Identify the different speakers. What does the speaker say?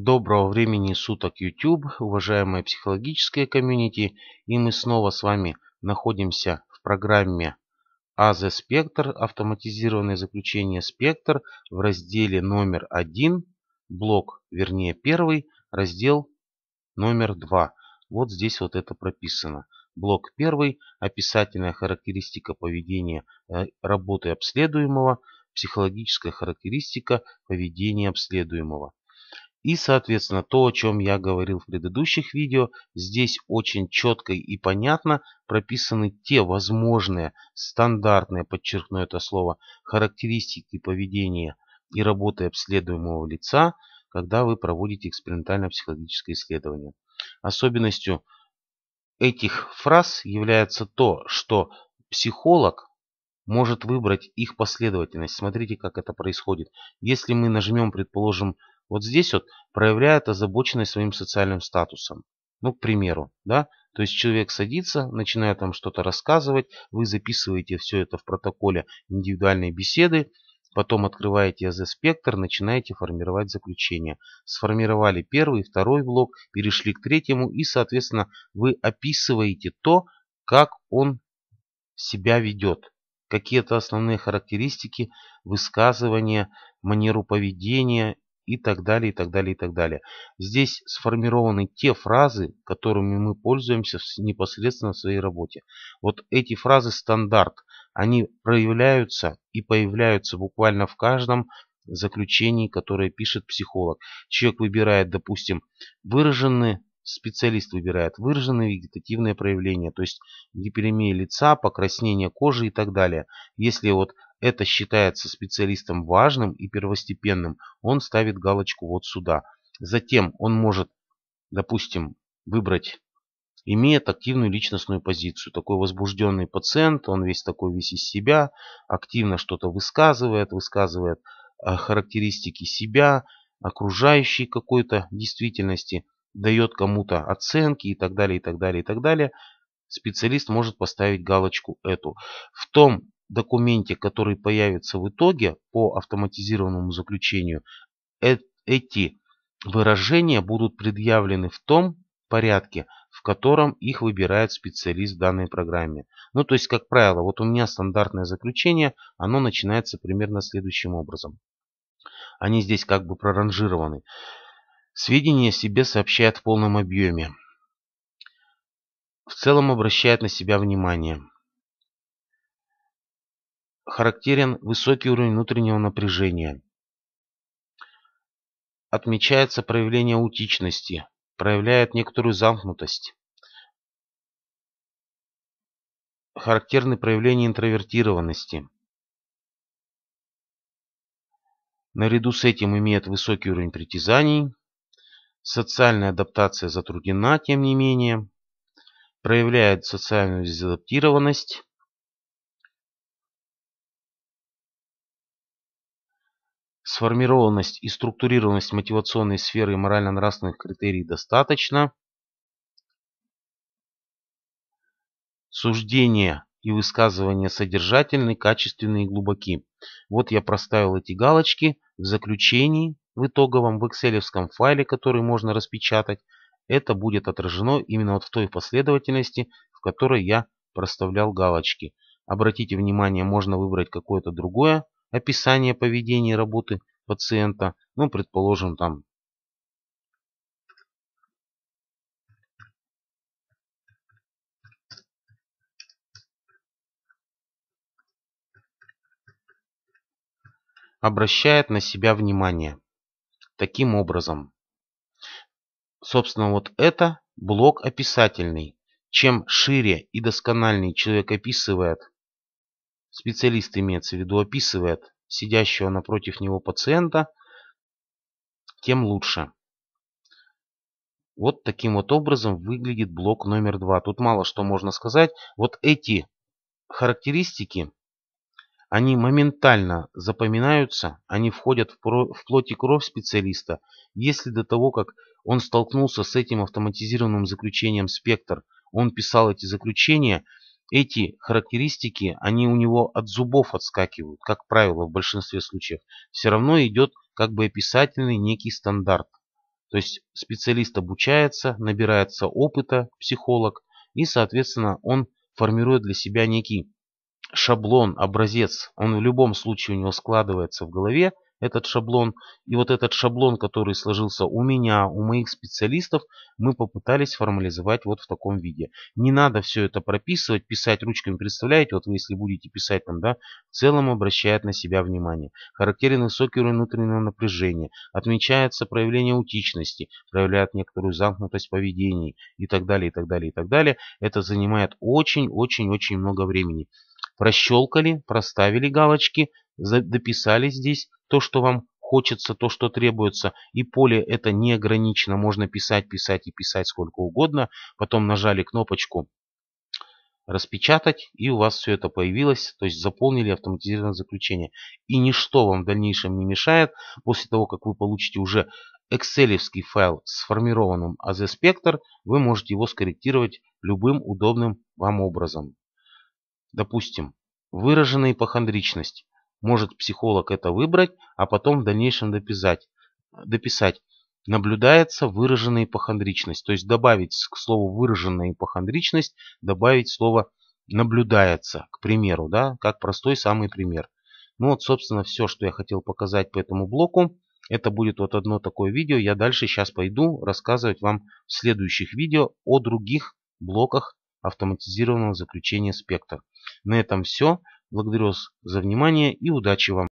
Speaker 1: Доброго времени суток YouTube, уважаемое психологическое комьюнити. И мы снова с вами находимся в программе АЗ Спектр, автоматизированное заключение Спектр в разделе номер один, блок, вернее первый, раздел номер два. Вот здесь вот это прописано. Блок первый, описательная характеристика поведения э, работы обследуемого, психологическая характеристика поведения обследуемого. И, соответственно, то, о чем я говорил в предыдущих видео, здесь очень четко и понятно прописаны те возможные стандартные, подчеркну это слово, характеристики поведения и работы обследуемого лица, когда вы проводите экспериментальное психологическое исследование. Особенностью этих фраз является то, что психолог может выбрать их последовательность. Смотрите, как это происходит. Если мы нажмем, предположим, вот здесь вот проявляет озабоченность своим социальным статусом. Ну, к примеру, да, то есть человек садится, начинает там что-то рассказывать, вы записываете все это в протоколе индивидуальной беседы, потом открываете АЗ-спектр, начинаете формировать заключение. Сформировали первый, второй блок, перешли к третьему и, соответственно, вы описываете то, как он себя ведет. Какие-то основные характеристики, высказывания, манеру поведения и так далее, и так далее, и так далее. Здесь сформированы те фразы, которыми мы пользуемся непосредственно в своей работе. Вот эти фразы стандарт, они проявляются и появляются буквально в каждом заключении, которое пишет психолог. Человек выбирает, допустим, выраженные, специалист выбирает выраженные вегетативные проявления, то есть гиперемия лица, покраснение кожи и так далее. Если вот это считается специалистом важным и первостепенным, он ставит галочку вот сюда. Затем он может, допустим, выбрать имеет активную личностную позицию. Такой возбужденный пациент, он весь такой весь из себя, активно что-то высказывает, высказывает э, характеристики себя, окружающей какой-то действительности, дает кому-то оценки и так далее, и так далее, и так далее. Специалист может поставить галочку эту. В том документе, который появится в итоге по автоматизированному заключению, э, эти выражения будут предъявлены в том порядке, в котором их выбирает специалист в данной программе. Ну, то есть, как правило, вот у меня стандартное заключение, оно начинается примерно следующим образом. Они здесь как бы проранжированы. Сведения о себе сообщает в полном объеме. В целом обращает на себя внимание характерен высокий уровень внутреннего напряжения. Отмечается проявление аутичности, проявляет некоторую замкнутость. Характерны проявления интровертированности. Наряду с этим имеет высокий уровень притязаний. Социальная адаптация затруднена, тем не менее. Проявляет социальную дезадаптированность сформированность и структурированность мотивационной сферы и морально-нравственных критерий достаточно. Суждения и высказывания содержательны, качественны и глубоки. Вот я проставил эти галочки. В заключении, в итоговом, в excel файле, который можно распечатать, это будет отражено именно вот в той последовательности, в которой я проставлял галочки. Обратите внимание, можно выбрать какое-то другое описание поведения и работы пациента, ну, предположим, там обращает на себя внимание. Таким образом, собственно, вот это блок описательный. Чем шире и доскональнее человек описывает специалист имеется в виду, описывает сидящего напротив него пациента, тем лучше. Вот таким вот образом выглядит блок номер два. Тут мало что можно сказать. Вот эти характеристики, они моментально запоминаются, они входят в плоть и кровь специалиста. Если до того, как он столкнулся с этим автоматизированным заключением «Спектр», он писал эти заключения – эти характеристики, они у него от зубов отскакивают, как правило, в большинстве случаев. Все равно идет как бы описательный некий стандарт. То есть специалист обучается, набирается опыта, психолог, и, соответственно, он формирует для себя некий шаблон, образец. Он в любом случае у него складывается в голове, этот шаблон и вот этот шаблон, который сложился у меня, у моих специалистов, мы попытались формализовать вот в таком виде. Не надо все это прописывать, писать ручками, представляете, вот вы если будете писать там, да, в целом обращает на себя внимание. Характерен высокий уровень внутреннего напряжения, отмечается проявление утичности, проявляет некоторую замкнутость поведений и так далее, и так далее, и так далее. Это занимает очень-очень-очень много времени прощелкали, проставили галочки, дописали здесь то, что вам хочется, то, что требуется, и поле это не ограничено, можно писать, писать и писать сколько угодно, потом нажали кнопочку распечатать, и у вас все это появилось, то есть заполнили автоматизированное заключение. И ничто вам в дальнейшем не мешает, после того, как вы получите уже excel файл с сформированным AZ Spectre, вы можете его скорректировать любым удобным вам образом. Допустим, выраженная ипохондричность. Может психолог это выбрать, а потом в дальнейшем дописать. дописать. Наблюдается выраженная ипохондричность. То есть добавить к слову выраженная ипохондричность, добавить слово наблюдается, к примеру, да, как простой самый пример. Ну вот, собственно, все, что я хотел показать по этому блоку. Это будет вот одно такое видео. Я дальше сейчас пойду рассказывать вам в следующих видео о других блоках автоматизированного заключения спектр. На этом все. Благодарю вас за внимание и удачи вам!